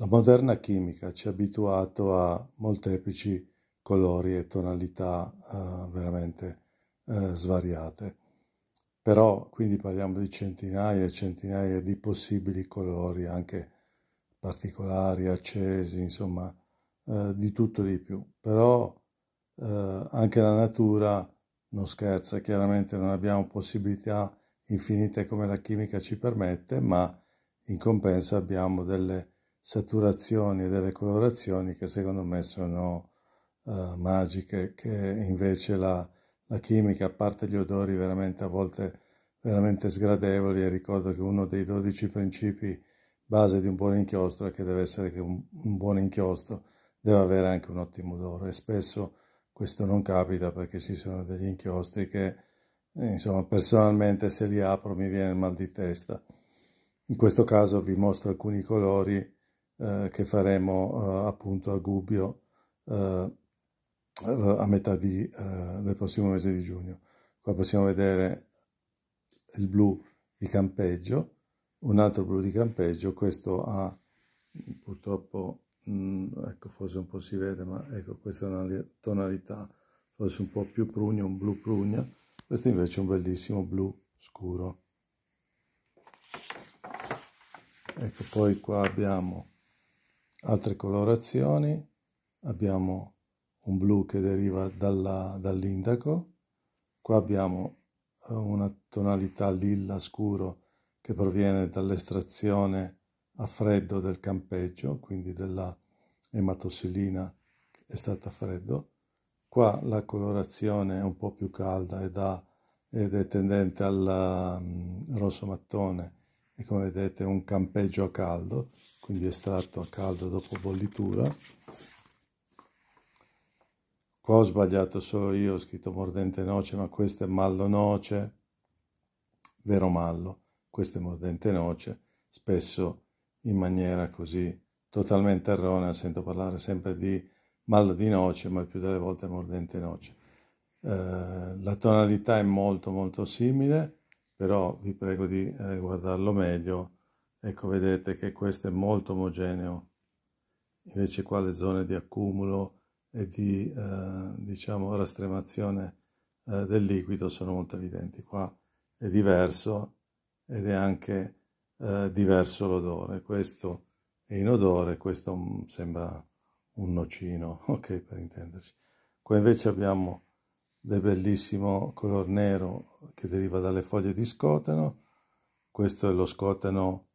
La moderna chimica ci ha abituato a molteplici colori e tonalità eh, veramente eh, svariate. Però quindi parliamo di centinaia e centinaia di possibili colori, anche particolari, accesi, insomma, eh, di tutto di più. Però eh, anche la natura non scherza, chiaramente non abbiamo possibilità infinite come la chimica ci permette, ma in compenso abbiamo delle saturazioni e delle colorazioni che secondo me sono uh, magiche, che invece la, la, chimica, a parte gli odori veramente a volte veramente sgradevoli, e ricordo che uno dei 12 principi base di un buon inchiostro è che deve essere che un, un buon inchiostro deve avere anche un ottimo odore e spesso questo non capita perché ci sono degli inchiostri che eh, insomma personalmente se li apro mi viene il mal di testa in questo caso vi mostro alcuni colori eh, che faremo eh, appunto a Gubbio eh, a metà di, del prossimo mese di giugno. Qua possiamo vedere il blu di campeggio, un altro blu di campeggio, questo ha purtroppo, mh, mm, ecco forse un po' si vede, ma ecco questa è una tonalità forse un po' più prugna, un blu prugna, questo invece è un bellissimo blu scuro. Ecco poi qua abbiamo Altre colorazioni, abbiamo un blu che deriva dall'indaco, qua abbiamo eh, una tonalità lilla scuro che proviene dall'estrazione a freddo del campeggio, quindi della ematosilina è stata a freddo. Qua la colorazione è un po' più calda ed, ha, ed è tendente al um, rosso mattone e come vedete un campeggio a caldo quindi estratto a caldo dopo bollitura. Qua ho sbagliato solo io, ho scritto mordente noce, ma questo è mallo noce, vero mallo, questo è mordente noce, spesso in maniera così totalmente erronea, sento parlare sempre di mallo di noce, ma il più delle volte è mordente noce. Eh, la tonalità è molto molto simile, però vi prego di eh, guardarlo meglio Ecco, vedete che questo è molto omogeneo. Invece qua le zone di accumulo e di, eh, diciamo, rastremazione eh, del liquido sono molto evidenti. Qua è diverso ed è anche eh, diverso l'odore. Questo è inodore, questo mm, sembra un nocino, ok, per intenderci. Qua invece abbiamo del bellissimo color nero che deriva dalle foglie di scoteno. Questo è lo scoteno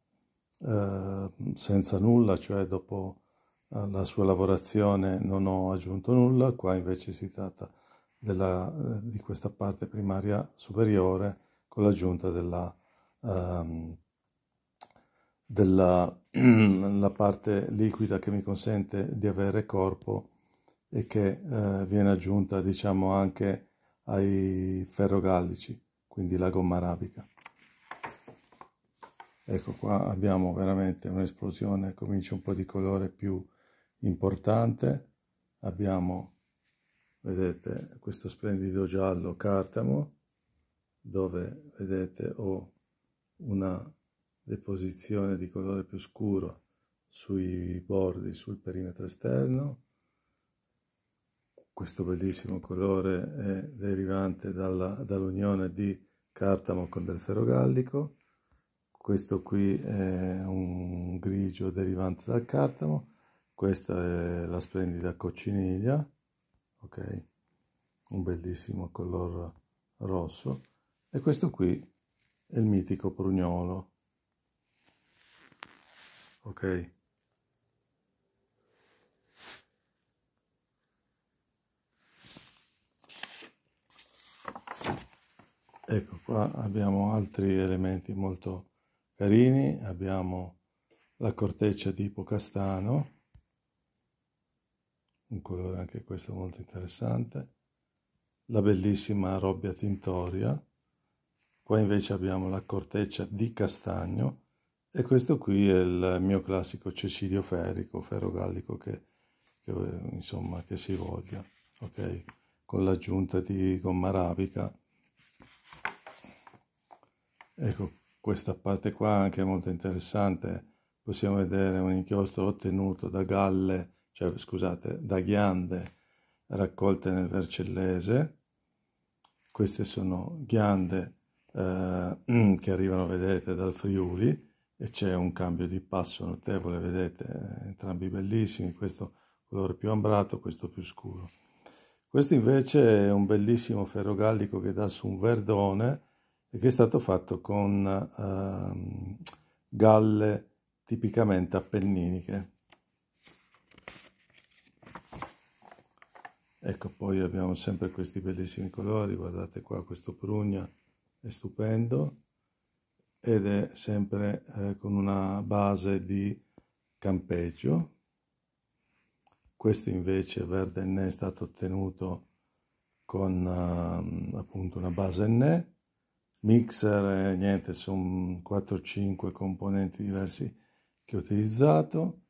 eh, senza nulla, cioè dopo eh, la sua lavorazione non ho aggiunto nulla, qua invece si tratta della, eh, di questa parte primaria superiore con l'aggiunta della, um, della parte liquida che mi consente di avere corpo e che uh, viene aggiunta diciamo anche ai ferrogallici, quindi la gomma arabica. Ecco qua abbiamo veramente un'esplosione, comincia un po' di colore più importante. Abbiamo, vedete, questo splendido giallo cartamo, dove, vedete, ho una deposizione di colore più scuro sui bordi, sul perimetro esterno. Questo bellissimo colore è derivante dall'unione dall di cartamo con del ferro gallico questo qui è un grigio derivante dal cartamo, questa è la splendida cocciniglia, ok? Un bellissimo color rosso e questo qui è il mitico prugnolo. Ok? Ecco, qua abbiamo altri elementi molto carini, abbiamo la corteccia tipo castano, un colore anche questo molto interessante, la bellissima robbia tintoria, qua invece abbiamo la corteccia di castagno e questo qui è il mio classico cecilio ferico, ferrogallico che, che, insomma, che si voglia, ok? Con l'aggiunta di gomma arabica. Ecco, questa parte qua è anche molto interessante, possiamo vedere un inchiostro ottenuto da galle, cioè scusate, da ghiande raccolte nel vercellese. Queste sono ghiande eh, che arrivano, vedete, dal Friuli e c'è un cambio di passo notevole, vedete, entrambi bellissimi, questo colore più ambrato, questo più scuro. Questo invece è un bellissimo ferro gallico che dà su un verdone e che è stato fatto con eh, galle tipicamente appenniniche. Ecco, poi abbiamo sempre questi bellissimi colori, guardate qua questo prugna, è stupendo, ed è sempre eh, con una base di campeggio. Questo invece verde ne è stato ottenuto con eh, appunto una base ne mixer, niente, sono 4-5 componenti diversi che ho utilizzato.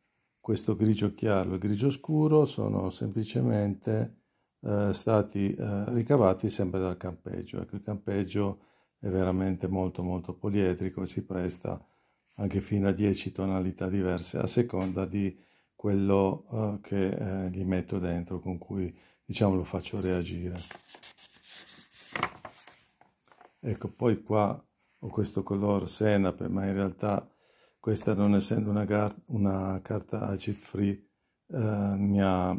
Questo grigio chiaro e grigio scuro sono semplicemente eh, stati eh, ricavati sempre dal campeggio. Ecco, il campeggio è veramente molto molto poliedrico e si presta anche fino a 10 tonalità diverse a seconda di quello eh, che eh, gli metto dentro, con cui diciamo lo faccio reagire. Ecco, poi qua ho questo colore senape, ma in realtà questa non essendo una, una carta acid free eh, mi ha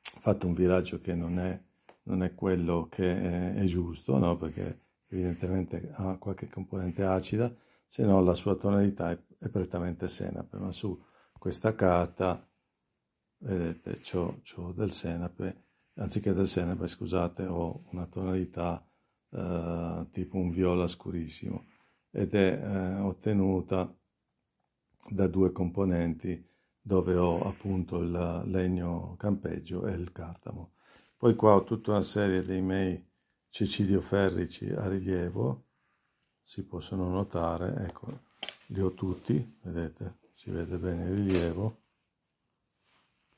fatto un viraggio che non è, non è quello che è, è giusto, no? perché evidentemente ha qualche componente acida, se no la sua tonalità è, è prettamente senape, ma su questa carta, vedete, ho del senape, anziché del senape, scusate, ho una tonalità eh, tipo un viola scurissimo ed è eh, ottenuta da due componenti dove ho appunto il legno campeggio e il cartamo. Poi qua ho tutta una serie dei miei cecilioferrici a rilievo, si possono notare, ecco, li ho tutti, vedete, si vede bene il rilievo,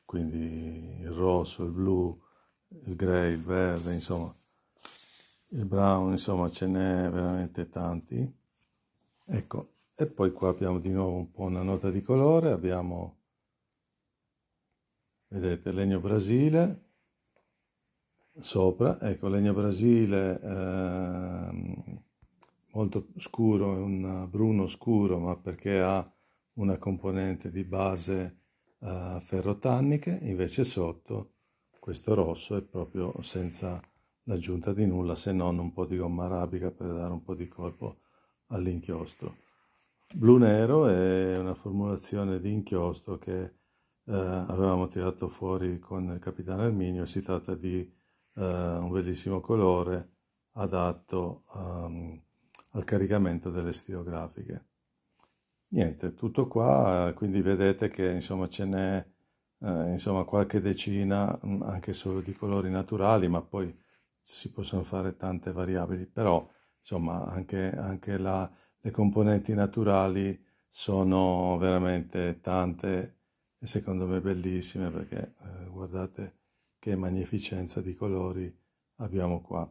quindi il rosso, il blu, il grey, il verde, insomma, il brown insomma ce n'è veramente tanti ecco e poi qua abbiamo di nuovo un po' una nota di colore abbiamo vedete legno brasile sopra ecco legno brasile eh, molto scuro è un bruno scuro ma perché ha una componente di base eh, ferrotanniche invece sotto questo rosso è proprio senza l'aggiunta di nulla se non un po' di gomma arabica per dare un po' di corpo all'inchiostro. Blu nero è una formulazione di inchiostro che eh, avevamo tirato fuori con il capitano Erminio, si tratta di eh, un bellissimo colore adatto um, al caricamento delle stilografiche. Niente, tutto qua, quindi vedete che insomma ce n'è eh, insomma qualche decina anche solo di colori naturali, ma poi si possono fare tante variabili, però insomma anche, anche la, le componenti naturali sono veramente tante e secondo me bellissime perché eh, guardate che magnificenza di colori abbiamo qua.